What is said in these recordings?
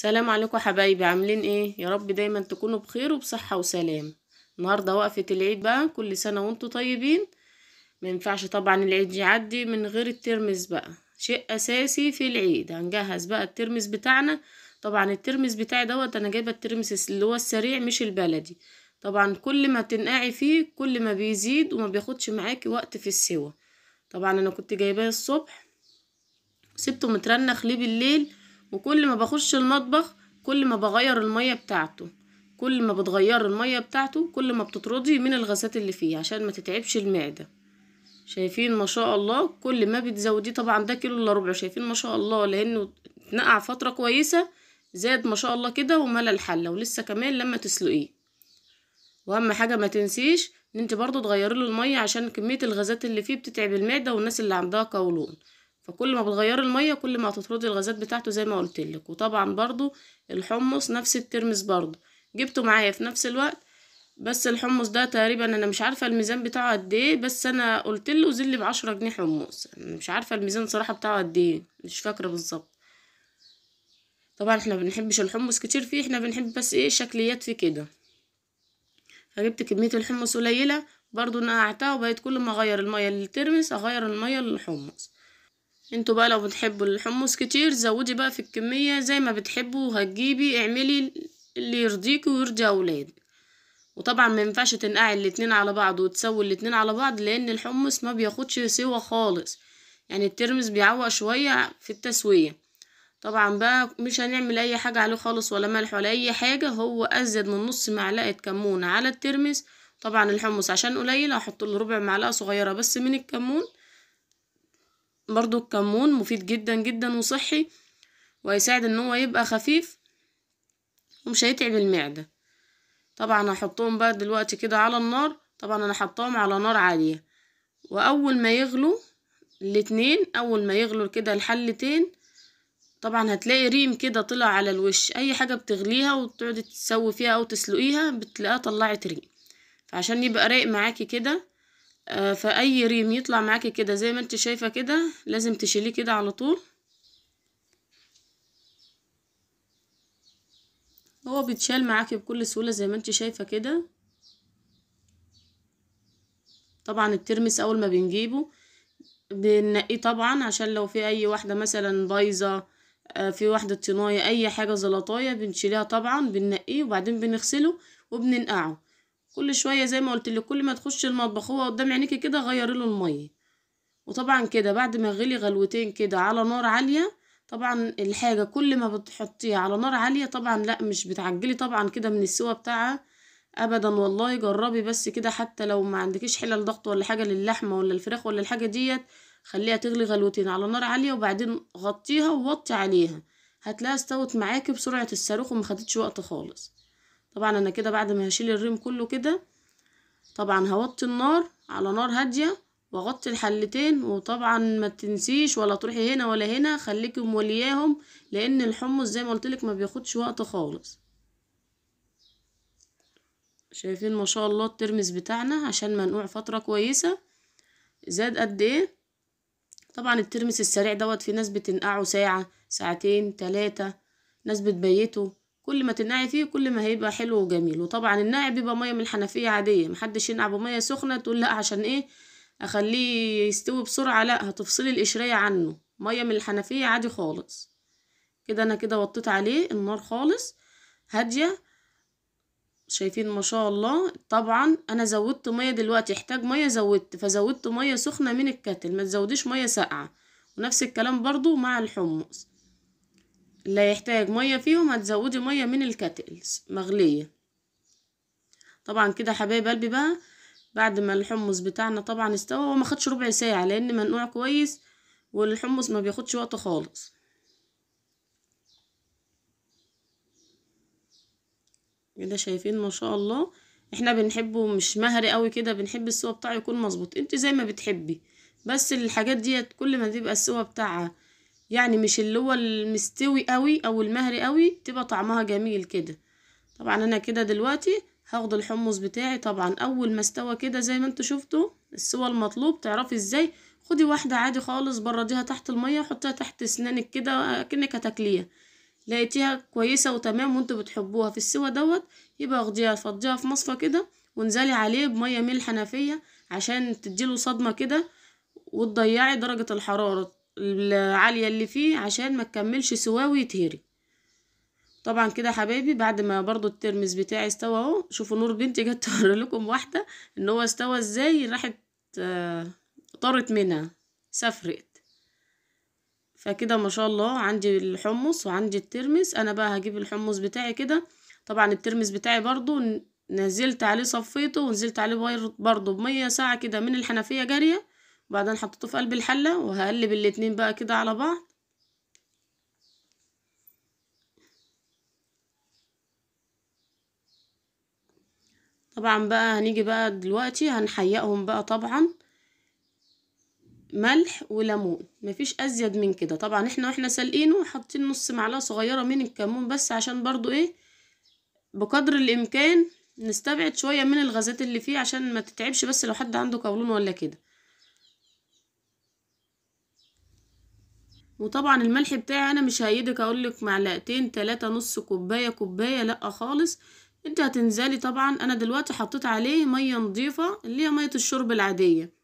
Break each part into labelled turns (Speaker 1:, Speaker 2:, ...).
Speaker 1: سلام عليكم حبايبي عاملين ايه يا رب دايما تكونوا بخير وبصحه وسلام النهارده وقفه العيد بقى كل سنه وانتم طيبين ما ينفعش طبعا العيد يعدي من غير الترمس بقى شيء اساسي في العيد هنجهز بقى الترمس بتاعنا طبعا الترمس بتاعي دوت انا جايبه الترمس اللي هو السريع مش البلدي طبعا كل ما تنقعي فيه كل ما بيزيد وما بياخدش معاكي وقت في السوى طبعا انا كنت جايباه الصبح سبته مترنخ ليه بالليل وكل ما بخش المطبخ كل ما بغير المية بتاعته كل ما بتغير المية بتاعته كل ما بتطردي من الغازات اللي فيه عشان ما تتعبش المعدة شايفين ما شاء الله كل ما بتزوديه طبعا ده كيلو الا ربع شايفين ما شاء الله لانه اتنقع فترة كويسة زاد ما شاء الله كده وملى الحلة ولسه كمان لما تسلقيه واهم حاجة ما تنسيش ان انت برضو تغيري له المية عشان كمية الغازات اللي فيه بتتعب المعدة والناس اللي عندها قولون فكل ما بتغيري الميه كل ما هتطردي الغازات بتاعته زي ما قلتلك وطبعا برضو الحمص نفس الترمس برضو جبته معايا في نفس الوقت بس الحمص ده تقريبا انا مش عارفه الميزان بتاعه قد ايه بس انا قلت له زل بعشرة جنيه حمص انا مش عارفه الميزان صراحه بتاعه قد ايه مش فاكره بالظبط طبعا احنا بنحبش الحمص كتير فيه احنا بنحب بس ايه شكليات فيه كده فجبت كميه الحمص قليله برضو نقعتها وبقيت كل ما اغير الميه للترمس اغير الميه للحمص انتوا بقى لو بتحبوا الحمص كتير زودي بقى في الكمية زي ما بتحبوا هتجيبي اعملي اللي يرضيكي ويرضي اولادك وطبعا ما ينفعش تنقعي الاتنين على بعض وتسوي الاتنين على بعض لان الحمص ما بياخدش سوا خالص يعني الترمس بيعوق شوية في التسوية طبعا بقى مش هنعمل اي حاجة عليه خالص ولا ملح ولا اي حاجة هو ازيد من نص معلقة كمون على الترمس طبعا الحمص عشان قليل هحط له ربع معلقة صغيرة بس من الكمون برضو الكمون مفيد جدا جدا وصحي وهيساعد ان هو يبقى خفيف ومش هيتعب المعدة طبعا هحطهم بقى دلوقتي كده على النار طبعا انا حطاهم على نار عالية واول ما يغلوا الاتنين اول ما يغلوا كده الحلتين طبعا هتلاقي ريم كده طلع على الوش اي حاجة بتغليها وتقعد تسوي فيها او تسلقيها بتلاقيها طلعت ريم فعشان يبقى رايق معاكي كده آه، فأي ريم يطلع معاكي كده زي ما انت شايفة كده لازم تشيليه كده على طول هو بيتشال معاكي بكل سهولة زي ما انت شايفة كده طبعا الترمس اول ما بنجيبه بننقيه طبعا عشان لو في اي واحدة مثلا بايظة آه، في واحدة طناية اي حاجة زلطاية بنشيلها طبعا بننقيه وبعدين بنغسله وبننقعه كل شويه زي ما قلت لك كل ما تخش المطبخ هو قدام عينيكي كده غيري له الميه وطبعا كده بعد ما يغلي غلوتين كده على نار عاليه طبعا الحاجه كل ما بتحطيها على نار عاليه طبعا لا مش بتعجلي طبعا كده من السوا بتاعها ابدا والله جربي بس كده حتى لو ما عندكيش حلل ضغط ولا حاجه للحمه ولا الفراخ ولا الحاجه ديت خليها تغلي غلوتين على نار عاليه وبعدين غطيها ووطي عليها هتلاقيها استوت معاكي بسرعه الصاروخ وما خدتش وقت خالص طبعا انا كده بعد ما هشيل الريم كله كده طبعا هوطي النار على نار هاديه واغطي الحلتين وطبعا ما تنسيش ولا تروحي هنا ولا هنا خليكي مولياهم لان الحمص زي ما لك ما بياخدش وقت خالص شايفين ما شاء الله الترمس بتاعنا عشان منقوع فتره كويسه زاد قد ايه طبعا الترمس السريع دوت في ناس بتنقعه ساعه ساعتين تلاتة ناس بتبيته كل ما تنقعي فيه كل ما هيبقى حلو وجميل وطبعا النقع بيبقى ميه من الحنفيه عاديه محدش ينقع بميه سخنه تقول لا عشان ايه اخليه يستوي بسرعه لا هتفصلي القشريه عنه ميه من الحنفيه عادي خالص كده انا كده وطيت عليه النار خالص هاديه شايفين ما شاء الله طبعا انا زودت ميه دلوقتي احتاج ميه زودت فزودت ميه سخنه من الكتل ما تزوديش ميه ساقعه ونفس الكلام برضو مع الحمص اللي هيحتاج مية فيهم هتزودي مية من الكاتلز مغلية طبعا كده حبايب قلبي بقى بعد ما الحمص بتاعنا طبعا استوى وما خدش ربع ساعة لان منقوع كويس والحمص ما بياخدش وقت خالص كده شايفين ما شاء الله احنا بنحبه مش مهري قوي كده بنحب السوا بتاعه يكون مظبوط انت زي ما بتحبي بس الحاجات ديت كل ما تبقى السوا بتاعها يعني مش اللي هو المستوي قوي او المهري قوي تبقى طعمها جميل كده طبعا انا كده دلوقتي هاخد الحمص بتاعي طبعا اول ما استوى كده زي ما انتوا شفتوا السوى المطلوب تعرفي ازاي خدي واحده عادي خالص برديها تحت الميه وحطيها تحت اسنانك كده اكنك هتاكليها لقيتيها كويسه وتمام وانتوا بتحبوها في السوى دوت يبقى اخديها فضيها في مصفى كده وانزلي عليه بميه ملح نافيه عشان تديله صدمه كده وتضيعي درجه الحراره العالية اللي فيه عشان ما تكملش سواه ويتهري طبعا كده حبايبي بعد ما برضو الترمس بتاعي استوى اهو شوفوا نور بنتي جت توري لكم واحدة ان هو استوى ازاي راحت آه، طارت منها سفرت فكده ما شاء الله عندي الحمص وعندي الترمس انا بقى هجيب الحمص بتاعي كده طبعا الترمس بتاعي برضو نزلت عليه صفيته ونزلت عليه برضو بمية ساعة كده من الحنفية جارية بعدين حطيته في قلب الحلة وهقلب الاتنين بقى كده على بعض طبعا بقى هنيجي بقى دلوقتي هنحيقهم بقى طبعا ملح وليمون مفيش ازيد من كده طبعا احنا واحنا سالقينه حاطين نص معلقه صغيره من الكمون بس عشان برضو ايه بقدر الامكان نستبعد شويه من الغازات اللي فيه عشان ما تتعبش بس لو حد عنده قولون ولا كده وطبعا الملح بتاعي انا مش هيدك اقولك معلقتين تلاتة نص كوباية كوباية لأ خالص انت هتنزلي طبعا انا دلوقتي حطيت عليه مية نضيفة اللي هي مية الشرب العادية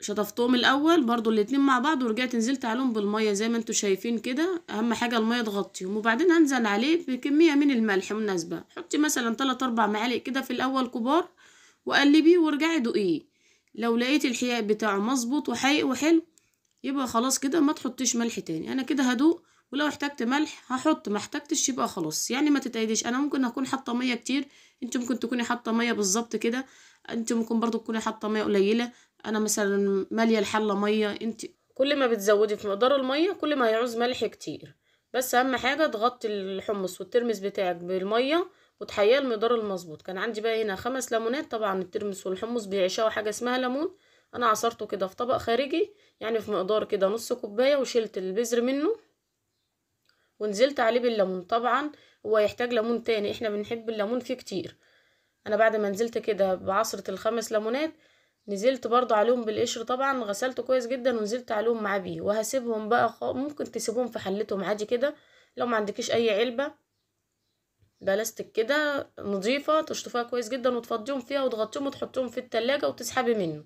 Speaker 1: شطفتهم الاول برضو الاتنين مع بعض ورجعت نزلت عليهم بالمية زي ما انتوا شايفين كده اهم حاجة المية تغطيهم وبعدين هنزل عليه بكمية من الملح مناسبة حطي مثلا تلات اربع معالق كده في الاول كبار وقلبيه وارجعي دوقيه لو لقيت الحياء بتاعه مظبوط وحقيق وحلو يبقى خلاص كده ما تحطيش ملح تاني انا كده هدوق ولو احتجت ملح هحط ما احتجتش يبقى خلاص يعني ما تتقيدش انا ممكن اكون حاطه ميه كتير انت ممكن تكوني حاطه ميه بالظبط كده انت ممكن برضو تكوني حاطه ميه قليله انا مثلا ماليه الحله ميه انت كل ما بتزودي في مقدار الميه كل ما هيعوز ملح كتير بس اهم حاجه تغطي الحمص والترمس بتاعك بالميه وتحياه المقدار المظبوط كان عندي بقى هنا خمس ليمونات طبعا الترمس والحمص بيعشاوا حاجه اسمها ليمون انا عصرته كده في طبق خارجي يعني في مقدار كده نص كوبايه وشلت البذر منه ونزلت عليه بالليمون طبعا هو يحتاج ليمون تاني احنا بنحب الليمون فيه كتير انا بعد ما نزلت كده بعصره الخمس ليمونات نزلت برضو عليهم بالقشر طبعا غسلته كويس جدا ونزلت عليهم معاه بيه وهسيبهم بقى ممكن تسيبهم في حلتهم عادي كده لو ما عندكش اي علبه بلاستيك كده نظيفه تشطفيها كويس جدا وتفضيهم فيها وتغطيهم وتحطيهم في التلاجة وتسحبي منه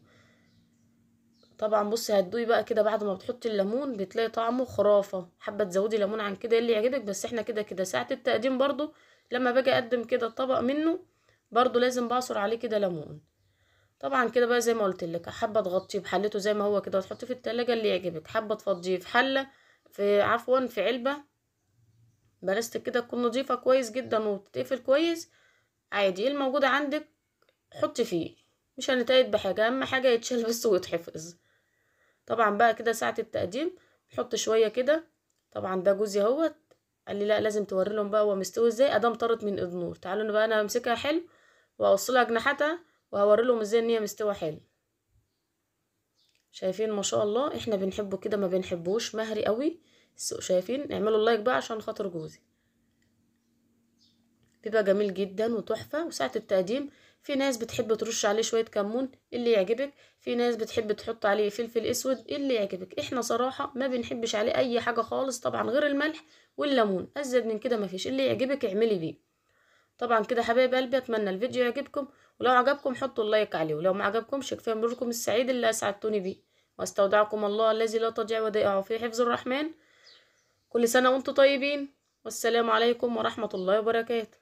Speaker 1: طبعا بصي هتدوقي بقى كده بعد ما بتحطي الليمون بتلاقي طعمه خرافه حابه تزودي ليمون عن كده إيه اللي يعجبك بس احنا كده كده ساعه التقديم برضو لما باجي اقدم كده الطبق منه برضو لازم بعصر عليه كده ليمون طبعا كده بقى زي ما قلت لك حابه تغطيه بحلته زي ما هو كده وتحطيه في التلاجة اللي يعجبك حابه تفضيه في حله في عفوا في علبه بلاستيك كده تكون نظيفه كويس جدا وتتقفل كويس عادي إيه الموجود عندك حطي فيه مش هنتايد بحاجه اهم حاجه يتشال بس ويتحفظ طبعا بقى كده ساعة التقديم نحط شوية كده طبعا ده جوزي اهوت قال لي لا لازم توري لهم بقى هو مستوي ازاي ادام طارت من ايد نور تعالوا بقى انا همسكها حلو واوصلها جناحتها وهوري لهم ازاي ان هي مستوى حلو شايفين ما شاء الله احنا بنحبه كده ما بنحبوش مهري قوي شايفين اعملوا لايك بقى عشان خاطر جوزي بيبقى جميل جدا وتحفه وساعه التقديم في ناس بتحب ترش عليه شوية كمون اللي يعجبك في ناس بتحب تحط عليه فلفل اسود اللي يعجبك احنا صراحة ما بنحبش عليه اي حاجة خالص طبعا غير الملح والليمون ازيد من كده مفيش اللي يعجبك اعملي بيه طبعا كده حبايب قلبي اتمنى الفيديو يعجبكم ولو عجبكم حطوا اللايك عليه ولو ما عجبكمش كفايه مروركم السعيد اللي اسعدتوني بيه واستودعكم الله الذي لا تضيع ودائعه في حفظ الرحمن كل سنه وانتم طيبين والسلام عليكم ورحمه الله وبركاته